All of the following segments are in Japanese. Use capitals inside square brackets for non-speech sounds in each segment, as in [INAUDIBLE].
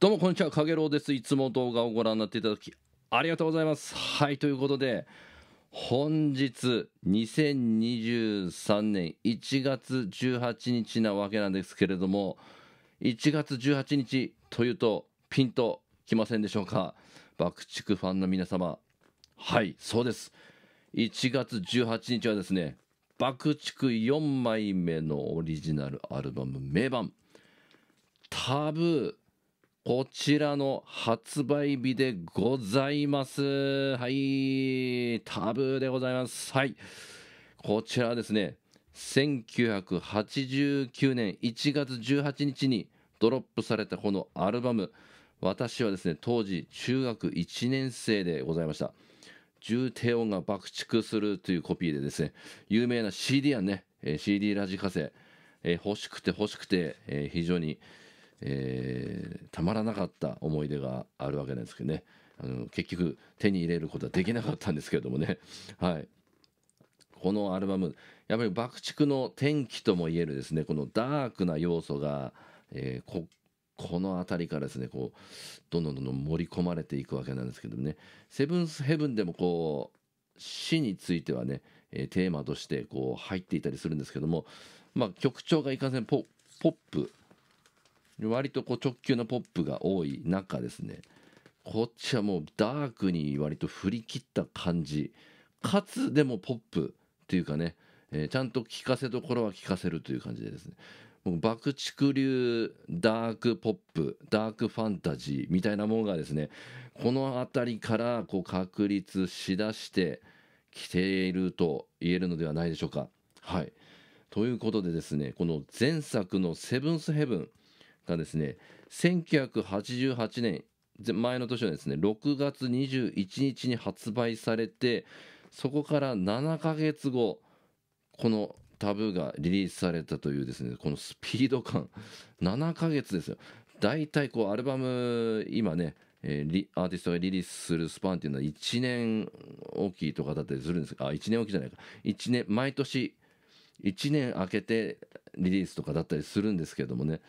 どうもこんにちは、かげろうです。いつも動画をご覧になっていただきありがとうございます。はい、ということで、本日2023年1月18日なわけなんですけれども、1月18日というとピンときませんでしょうか。爆竹ファンの皆様。はい、そうです。1月18日はですね、爆竹4枚目のオリジナルアルバム名盤、タブーこちらの発売日でございます。はい、タブーでございます。はい、こちらですね、1989年1月18日にドロップされたこのアルバム、私はですね、当時中学1年生でございました。重低音が爆竹するというコピーでですね、有名な CD やね、CD ラジカセ、えー、欲しくて欲しくて、えー、非常にえー、たまらなかった思い出があるわけなんですけどねあの結局手に入れることはできなかったんですけれどもね [LAUGHS] はいこのアルバムやっぱり爆竹の転機ともいえるですねこのダークな要素が、えー、ここの辺りからですねこうどんどんどんどん盛り込まれていくわけなんですけどもね「セブンスヘブン」でもこう死についてはね、えー、テーマとしてこう入っていたりするんですけども、まあ、曲調がいかんせんポップ割とこう直球のポップが多い中ですねこっちはもうダークに割と振り切った感じかつでもポップっていうかね、えー、ちゃんと聞かせどころは聞かせるという感じでですねもう爆竹流ダークポップダークファンタジーみたいなものがですねこの辺りからこう確立しだしてきていると言えるのではないでしょうか。はいということでですねこの前作の「セブンスヘブン」がですね1988年前の年のですね6月21日に発売されてそこから7ヶ月後このタブーがリリースされたというですねこのスピード感7ヶ月ですよだいたいこうアルバム今ねえー、アーティストがリリースするスパンっていうのは1年おきとかだったりするんですがあ1年おきじゃないか1年毎年1年明けてリリースとかだったりするんですけどもね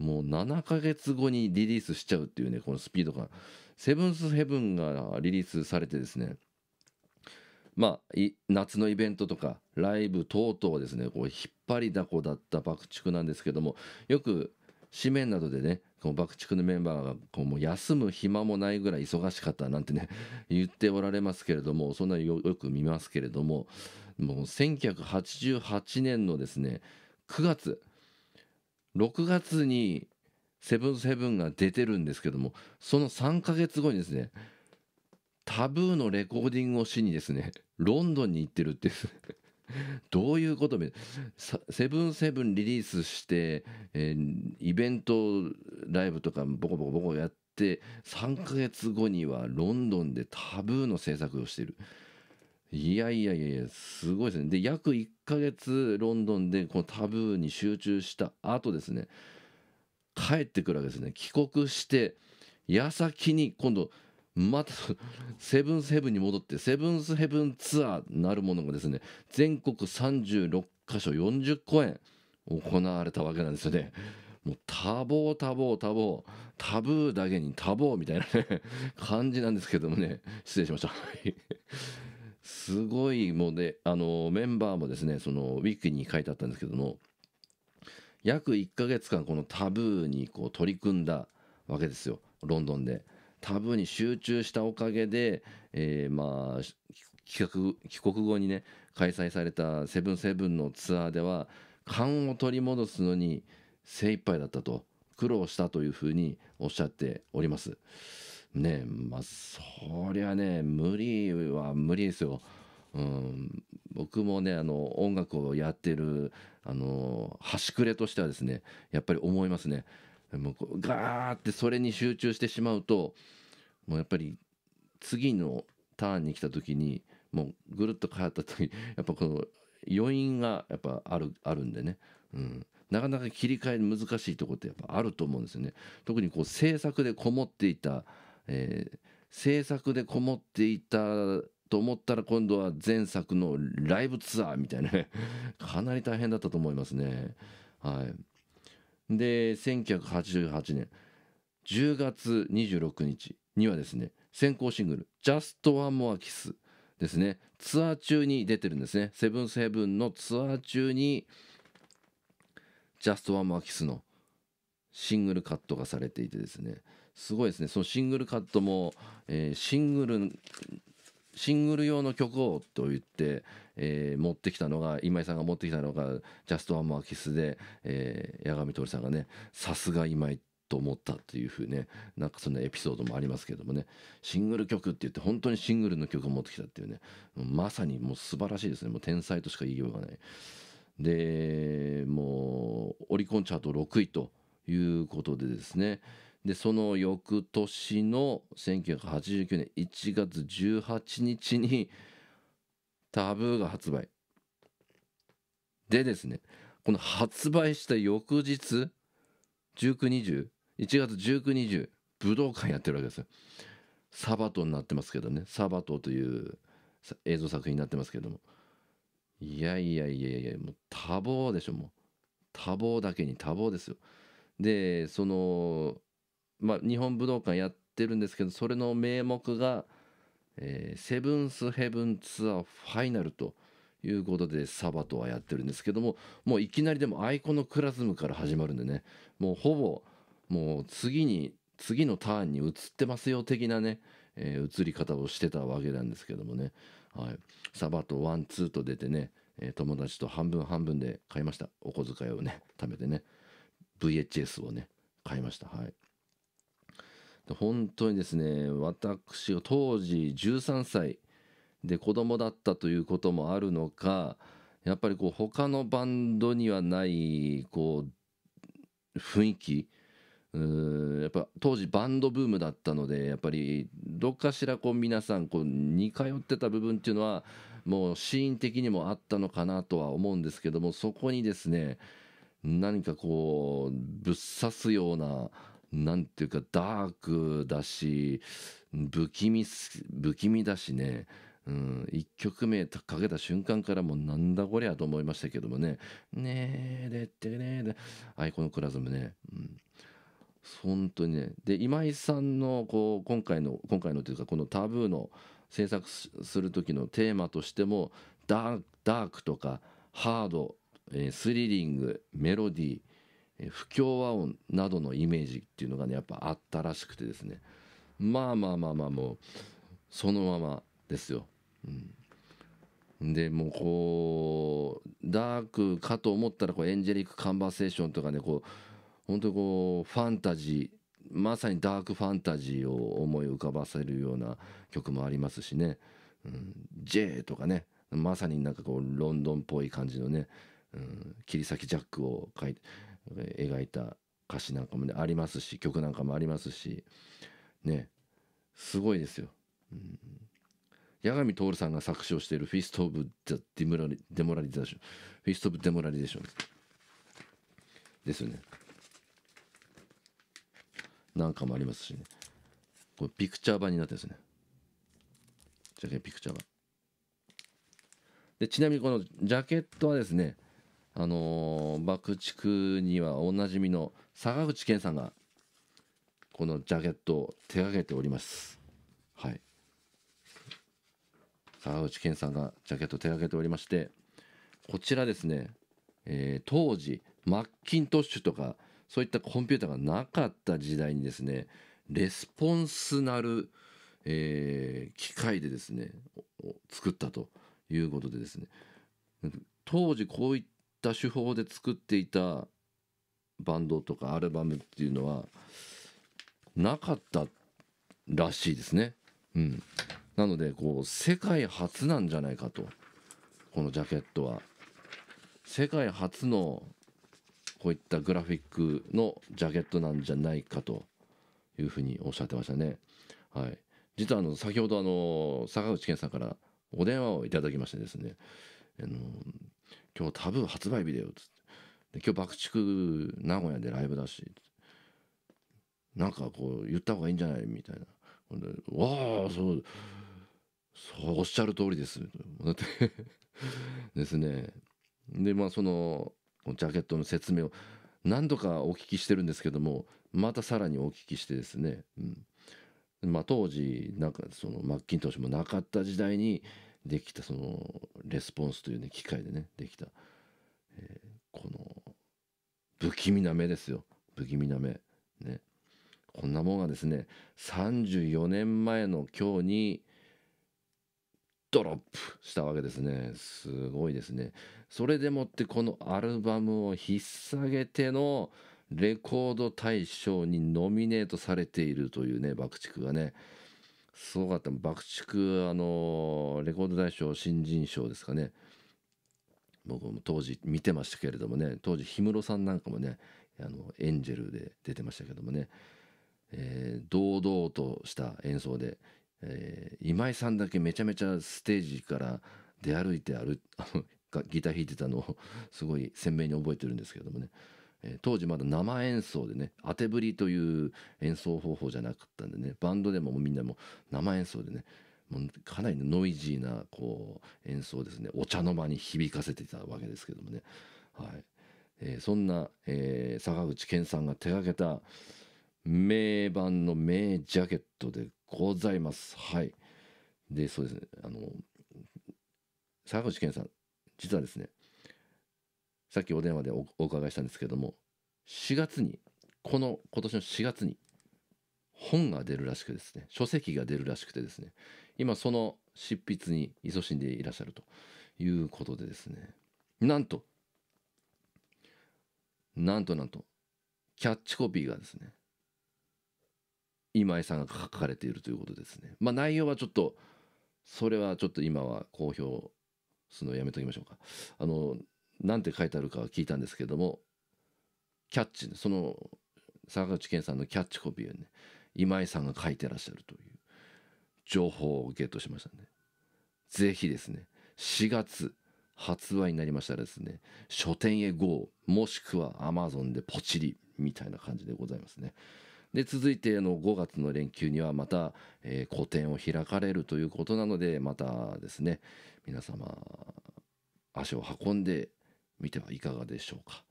もう7ヶ月後にリリースしちゃうっていうねこのスピード感セブンスヘブンがリリースされてですねまあ、夏のイベントとかライブ等々ですねこう引っ張りだこだった爆竹なんですけどもよく紙面などでねこの爆竹のメンバーがこうもう休む暇もないぐらい忙しかったなんてね [LAUGHS] 言っておられますけれどもそんなよよく見ますけれどももう1988年のですね9月6月にセブンセブンが出てるんですけどもその3ヶ月後にですねタブーのレコーディングをしにですねロンドンに行ってるって [LAUGHS] どういうことセブンセブンリリースして、えー、イベントライブとかボコボコボコやって3ヶ月後にはロンドンでタブーの制作をしてる。いやいやいやいや、すごいですね。で、約1ヶ月ロンドンでこのタブーに集中した後ですね、帰ってくるわけですね。帰国して、矢先に今度、またセブンスヘブンに戻ってセブンスヘブンツアーなるものがですね全国36カ所40公演行われたわけなんですよね。もう多忙多忙多忙タブーだけに多忙みたいなね感じなんですけどもね失礼しました。すごいもうねあの、メンバーもですね、その、ウィキに書いてあったんですけども、約1ヶ月間このタブーにこう取り組んだわけですよ、ロンドンで。タブーに集中したおかげで、えー、まあ、帰国後にね、開催されたセブンセブンのツアーでは、勘を取り戻すのに精一杯だったと、苦労したというふうにおっしゃっております。ねまあそりゃね無理は無理ですよ。うん、僕もねあの音楽をやってるあの端くれとしてはですねやっぱり思いますね。もうガーってそれに集中してしまうともうやっぱり次のターンに来た時にもうぐるっと変わった時やっぱこの余韻がやっぱあるあるんでね、うん、なかなか切り替え難しいとこってやっぱあると思うんですよね。特にこう制作でこもっていたえー、制作でこもっていたと思ったら今度は前作のライブツアーみたいな [LAUGHS] かなり大変だったと思いますね。はい、で1988年10月26日にはですね先行シングル「Just One More Kiss」ですねツアー中に出てるんですねセブンセブンのツアー中に「Just One More Kiss」のシングルカットがされていてですねすごいですねそのシングルカットも、えー、シングルシングル用の曲をと言って、えー、持ってきたのが今井さんが持ってきたのが「ジャスト・アン・マーキスで」えー、八神徹さんがねさすが今井と思ったっていうふうねなんかそのエピソードもありますけどもねシングル曲って言って本当にシングルの曲を持ってきたっていうねまさにもう素晴らしいですねもう天才としか言いようがないでもうオリコンチャート6位ということでですねでその翌年の1989年1月18日にタブーが発売でですねこの発売した翌日1920 1月1920武道館やってるわけですよサバトになってますけどねサバトという映像作品になってますけどもいやいやいやいやもう多忙でしょもう多忙だけに多忙ですよでそのまあ、日本武道館やってるんですけどそれの名目が、えー、セブンスヘブンツアーファイナルということでサバとはやってるんですけどももういきなりでもアイコのクラズムから始まるんでねもうほぼもう次に次のターンに移ってますよ的なね、えー、移り方をしてたわけなんですけどもね、はい、サバとワンツーと出てね、え友達と半分半分で買いましたお小遣いをね貯めてね VHS をね買いましたはい。本当にですね私が当時13歳で子供だったということもあるのかやっぱりこう他のバンドにはないこう雰囲気やっぱ当時バンドブームだったのでやっぱりどっかしらこう皆さんこう似通ってた部分っていうのはもうシーン的にもあったのかなとは思うんですけどもそこにですね何かこうぶっ刺すようななんていうかダークだし不気味不気味だしね、うん、1曲目かけた瞬間からもうなんだこりゃと思いましたけどもね「ねえでってねえで」アイコのクラズムね、うん、本当にねで今井さんのこう今回の今回のというかこの「タブー」の制作する時のテーマとしてもダークとかハード、えー、スリリングメロディー不協和音などのイメージっていうのがねやっぱあったらしくてですねまあまあまあまあもうそのままですよ。うん、でもうこうダークかと思ったらこうエンジェリック・カンバセーションとかねこう本当こうファンタジーまさにダークファンタジーを思い浮かばせるような曲もありますしね「うん、J」とかねまさになんかこうロンドンっぽい感じのね、うん、切り裂きジャックを書いて。描いた歌詞なんかも、ね、ありますし曲なんかもありますしねすごいですよ。うん、八神徹さんが作詞をしている「フィスト・オブ・デモラリデモラリゼーション」「フィスト・オブ・デモラリゼーション」ですよね。なんかもありますしね。これピクチャー版になってですね。ジャケピクチャー版。でちなみにこのジャケットはですねあの爆竹にはおなじみの坂口健さんがこのジャケットを手がけておりますはい坂口健さんがジャケットを手がけておりましてこちらですね、えー、当時マッキントッシュとかそういったコンピューターがなかった時代にですねレスポンスなる、えー、機械でですね作ったということでですね当時こういっった手法で作っていたバンドとかアルバムっていうのはなかったらしいですね。うん、なのでこう世界初なんじゃないかとこのジャケットは。世界初のこういったグラフィックのジャケットなんじゃないかというふうにおっしゃってましたね。はい、実はあの先ほどあの坂口健さんからお電話をいただきましてですねあの「今日タブー発売日だよ」っつって「今日爆竹名古屋でライブだし」なんかこう言った方がいいんじゃないみたいなほんで「わあそうそうおっしゃる通りです」だってですねでまあそのジャケットの説明を何度かお聞きしてるんですけどもまたさらにお聞きしてですね、うんまあ、当時なんかそのマッキントッシュもなかった時代にできたそのレスポンスというね機械でねできた、えー、この不気味な目ですよ不気味な目ねこんなもんがですね34年前の今日にドロップしたわけですねすごいですねそれでもってこのアルバムを引っ提げてのレコード大賞にノミネートされているというね爆竹がねすごかった爆竹あのレコード大賞新人賞ですかね僕も当時見てましたけれどもね当時氷室さんなんかもねあのエンジェルで出てましたけどもね、えー、堂々とした演奏で、えー、今井さんだけめちゃめちゃステージから出歩いてあるギター弾いてたのをすごい鮮明に覚えてるんですけどもね。え当時まだ生演奏でね当てぶりという演奏方法じゃなかったんでねバンドでもみんなも生演奏でねもうかなりノイジーなこう演奏ですねお茶の間に響かせていたわけですけどもね、はいえー、そんな、えー、坂口健さんが手がけた名盤の名ジャケットでございます。はい、でそうですねあの坂口健さん実はですねさっきお電話でお伺いしたんですけども4月にこの今年の4月に本が出るらしくですね書籍が出るらしくてですね今その執筆に勤しんでいらっしゃるということでですねなんとなんとなんとキャッチコピーがですね今井さんが書かれているということですねまあ内容はちょっとそれはちょっと今は公表するのやめときましょうかあの何て書いてあるかは聞いたんですけどもキャッチその坂口健さんのキャッチコピーをね今井さんが書いてらっしゃるという情報をゲットしましたね。是非ですね4月発売になりましたらですね書店へ GO もしくは Amazon でポチリみたいな感じでございますね。で続いての5月の連休にはまた、えー、個展を開かれるということなのでまたですね皆様足を運んで見てはいかがでしょうか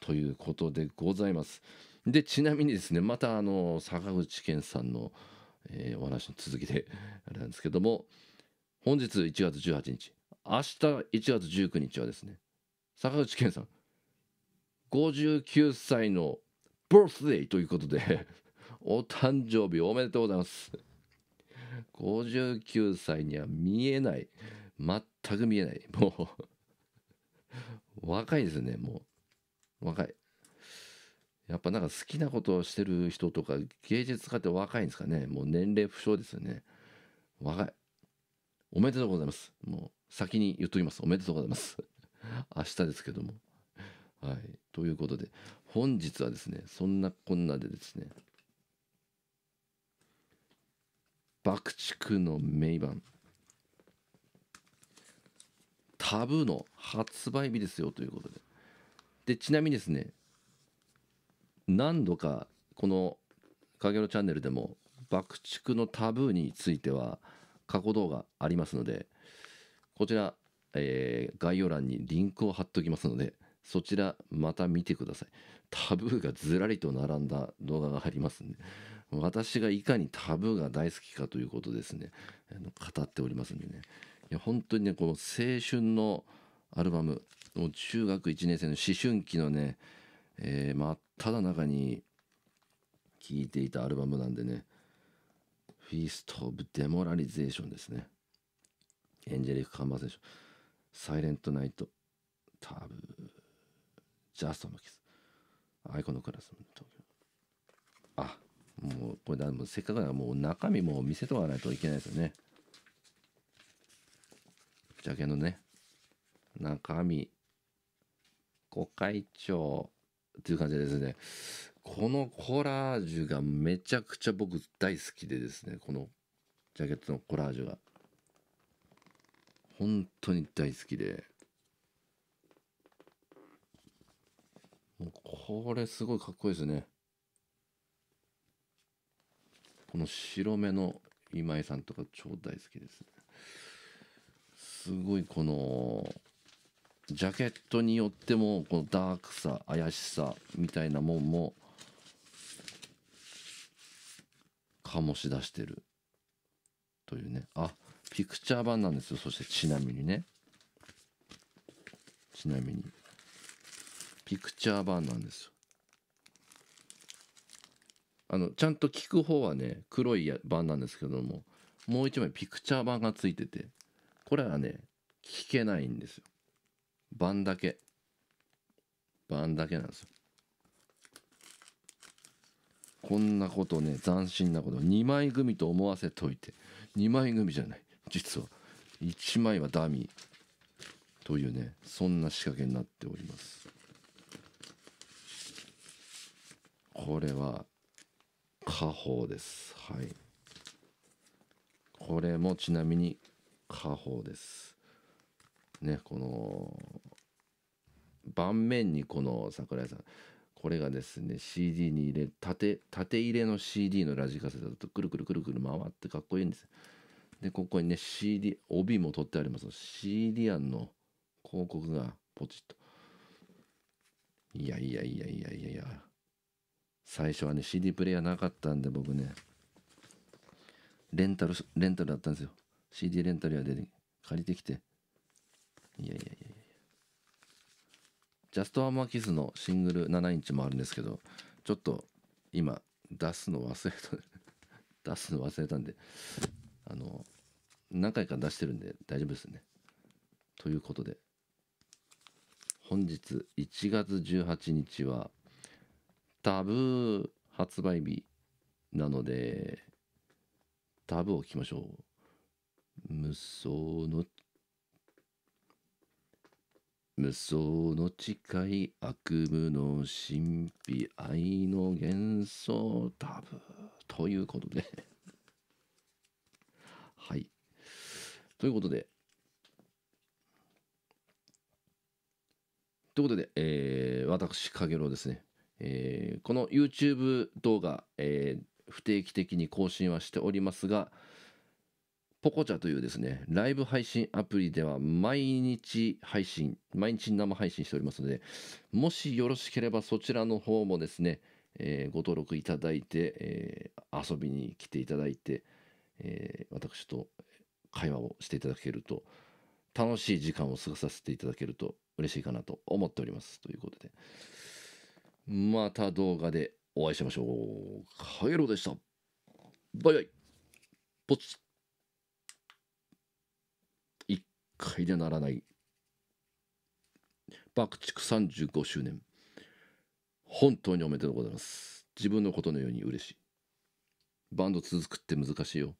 ということでございます。でちなみにですねまたあの坂口健さんの、えー、お話の続きであれなんですけども本日1月18日明日1月19日はですね坂口健さん59歳のバースデーということで [LAUGHS] お誕生日おめでとうございます59歳には見えない全く見えないもう若いですね、もう。若い。やっぱなんか好きなことをしてる人とか芸術家って若いんですかね。もう年齢不詳ですよね。若い。おめでとうございます。もう先に言っときます。おめでとうございます。[LAUGHS] 明日ですけども。はい。ということで、本日はですね、そんなこんなでですね、爆竹の名盤。タブーの発売日ですよということで。で、ちなみにですね、何度かこの影のチャンネルでも爆竹のタブーについては過去動画ありますので、こちら、えー、概要欄にリンクを貼っておきますので、そちらまた見てください。タブーがずらりと並んだ動画がありますんで、私がいかにタブーが大好きかということですね、語っておりますんでね。や本当にねこう青春のアルバム中学1年生の思春期のね、えー、真っだ中に聴いていたアルバムなんでねフィースト・オブ・デモラリゼーションですねエンジェリック・カンバーセーションサイレント・ナイト・タブジャスト・マキスアイコのクラス東京あもうこれだもうせっかくならもう中身も見せとかないといけないですよねジャケのね中身ご会長っていう感じですねこのコラージュがめちゃくちゃ僕大好きでですねこのジャケットのコラージュが本当に大好きでもうこれすごいかっこいいですねこの白目の今井さんとか超大好きですねすごいこのジャケットによってもこのダークさ怪しさみたいなもんも醸し出してるというねあピクチャー版なんですよそしてちなみにねちなみにピクチャー版なんですよあのちゃんと聞く方はね黒い版なんですけどももう一枚ピクチャー版がついててこれはね聞けないんですよ盤だけ盤だけなんですよこんなことね斬新なこと2枚組と思わせといて2枚組じゃない実は1枚はダミーというねそんな仕掛けになっておりますこれは家宝ですはいこれもちなみに家宝です。ね、この盤面にこの桜井さんこれがですね CD に入れ縦縦入れの CD のラジカセだとくるくるくるくる回ってかっこいいんですでここにね CD 帯も取ってあります CD 案の広告がポチッといやいやいやいやいやいや最初はね CD プレイヤーなかったんで僕ねレンタルレンタルだったんですよ CD レンタルやで、借りてきて。いやいやいやいや。ジャストアーマーキスのシングル7インチもあるんですけど、ちょっと今出すの忘れた、[LAUGHS] 出すの忘れたんで、あの、何回か出してるんで大丈夫ですね。ということで、本日1月18日は、タブー発売日なので、タブを聞きましょう。無双の無双の誓い悪夢の神秘愛の幻想タブということで [LAUGHS] はいということでということで、えー、私かげろうですね、えー、この YouTube 動画、えー、不定期的に更新はしておりますが、ポコチャというですね、ライブ配信アプリでは毎日配信、毎日生配信しておりますので、もしよろしければそちらの方もですね、えー、ご登録いただいて、えー、遊びに来ていただいて、えー、私と会話をしていただけると、楽しい時間を過ごさせていただけると嬉しいかなと思っております。ということで、また動画でお会いしましょう。カエロでした。バイバイ。ポチッ。回でならない爆竹35周年本当におめでとうございます自分のことのように嬉しいバンド続くって難しいよ